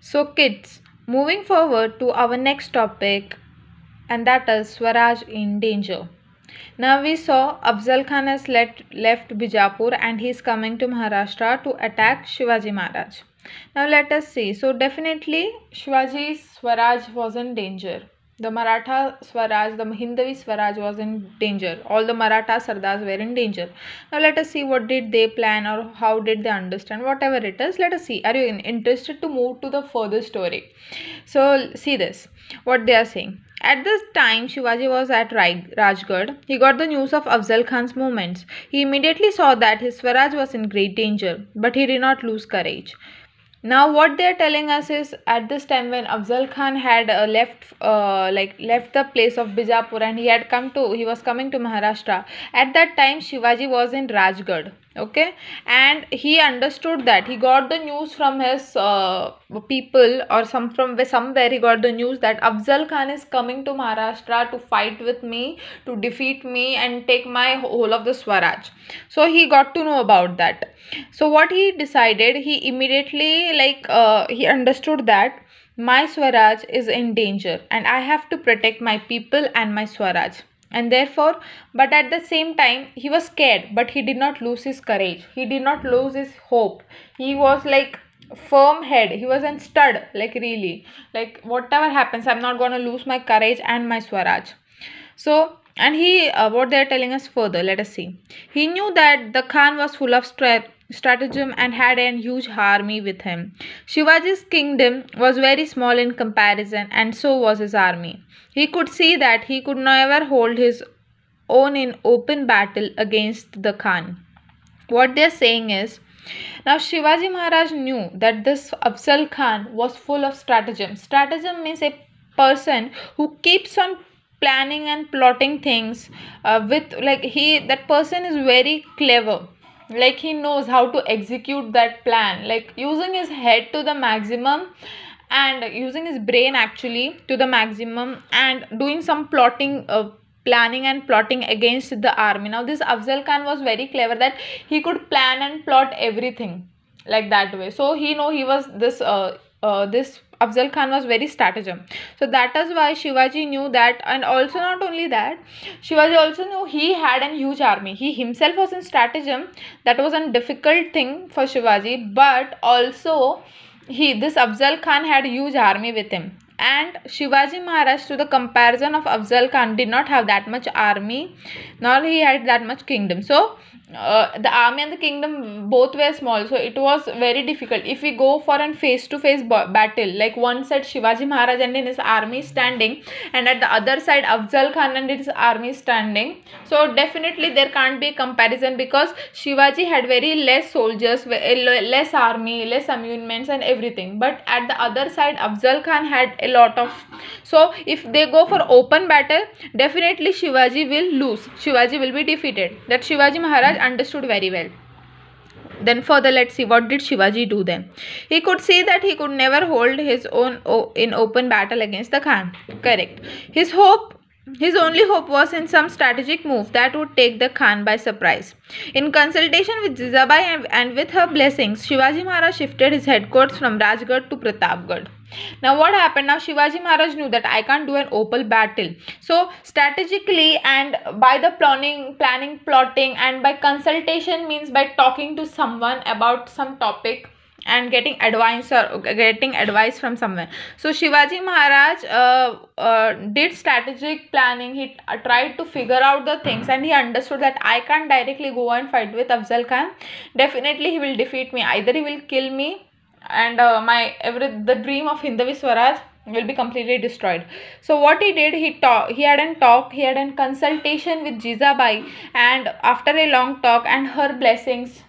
So kids, moving forward to our next topic and that is Swaraj in danger. Now we saw Afzal Khan has let, left Bijapur and he is coming to Maharashtra to attack Shivaji Maharaj. Now let us see. So definitely Shivaji's Swaraj was in danger. The Maratha Swaraj, the Hindavi Swaraj was in danger. All the Maratha Sardars were in danger. Now let us see what did they plan or how did they understand. Whatever it is, let us see. Are you interested to move to the further story? So see this, what they are saying. At this time, Shivaji was at Rajgarh. He got the news of Afzal Khan's movements. He immediately saw that his Swaraj was in great danger, but he did not lose courage. Now what they are telling us is at this time when Afzal Khan had uh, left uh, like left the place of Bijapur and he had come to he was coming to Maharashtra at that time Shivaji was in Rajgarh okay and he understood that he got the news from his uh, people or some from somewhere he got the news that afzal khan is coming to maharashtra to fight with me to defeat me and take my whole of the swaraj so he got to know about that so what he decided he immediately like uh, he understood that my swaraj is in danger and i have to protect my people and my swaraj and therefore but at the same time he was scared but he did not lose his courage he did not lose his hope he was like firm head he was in stud like really like whatever happens i'm not going to lose my courage and my swaraj so and he uh, what they're telling us further let us see he knew that the khan was full of strength stratagem and had an huge army with him. Shivaji's kingdom was very small in comparison and so was his army. He could see that he could never hold his own in open battle against the Khan. What they are saying is, now Shivaji Maharaj knew that this Afzal Khan was full of stratagem. Stratagem means a person who keeps on planning and plotting things uh, with like he that person is very clever like he knows how to execute that plan like using his head to the maximum and using his brain actually to the maximum and doing some plotting uh, planning and plotting against the army now this afzal khan was very clever that he could plan and plot everything like that way so he know he was this uh, uh, this Afzal Khan was very stratagem. So that is why Shivaji knew that and also not only that, Shivaji also knew he had an huge army. He himself was in stratagem. That was a difficult thing for Shivaji but also he this Afzal Khan had huge army with him and Shivaji Maharaj to the comparison of Afzal Khan did not have that much army nor he had that much kingdom so uh, the army and the kingdom both were small so it was very difficult if we go for an face to face battle like one side Shivaji Maharaj and his army standing and at the other side Afzal Khan and his army standing so definitely there can't be a comparison because Shivaji had very less soldiers less army less amusements and everything but at the other side Afzal Khan had lot of so if they go for open battle definitely shivaji will lose shivaji will be defeated that shivaji maharaj understood very well then further let's see what did shivaji do then he could see that he could never hold his own in open battle against the khan correct his hope his only hope was in some strategic move that would take the Khan by surprise. In consultation with Jizabai and, and with her blessings, Shivaji Maharaj shifted his headquarters from Rajgarh to Pratapgarh. Now what happened? Now Shivaji Maharaj knew that I can't do an open battle. So strategically and by the planning, planning, plotting and by consultation means by talking to someone about some topic and getting advice or getting advice from somewhere so shivaji maharaj uh, uh, did strategic planning he uh, tried to figure out the things and he understood that i can't directly go and fight with afzal khan definitely he will defeat me either he will kill me and uh, my every the dream of hindavi swaraj will be completely destroyed so what he did he talk he had a talk he had a consultation with jizabai and after a long talk and her blessings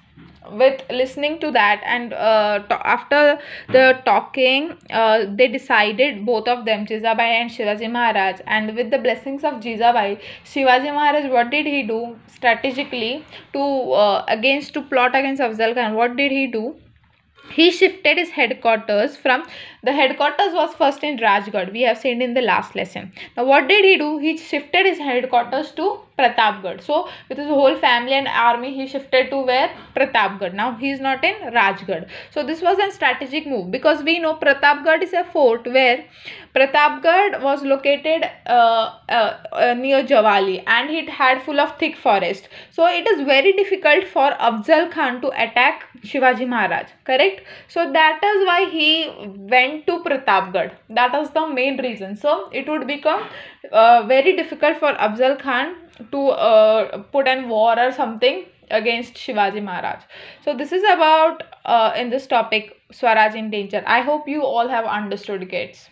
with listening to that and uh, to- after the talking uh, they decided both of them jizabai and shivaji maharaj and with the blessings of jizabai shivaji maharaj what did he do strategically to uh, against to plot against afzal khan what did he do he shifted his headquarters from the headquarters was first in rajgarh we have seen in the last lesson now what did he do he shifted his headquarters to Pratapgarh. So with his whole family and army he shifted to where? Pratapgarh. Now he is not in Rajgarh. So this was a strategic move because we know Pratapgarh is a fort where Pratapgarh was located uh, uh, uh near Jawali and it had full of thick forest. So it is very difficult for Afzal Khan to attack Shivaji Maharaj. Correct? So that is why he went to Pratapgarh. That was the main reason. So it would become uh, very difficult for Afzal Khan to uh, put an war or something against Shivaji Maharaj. So this is about uh, in this topic Swaraj in danger. I hope you all have understood kids.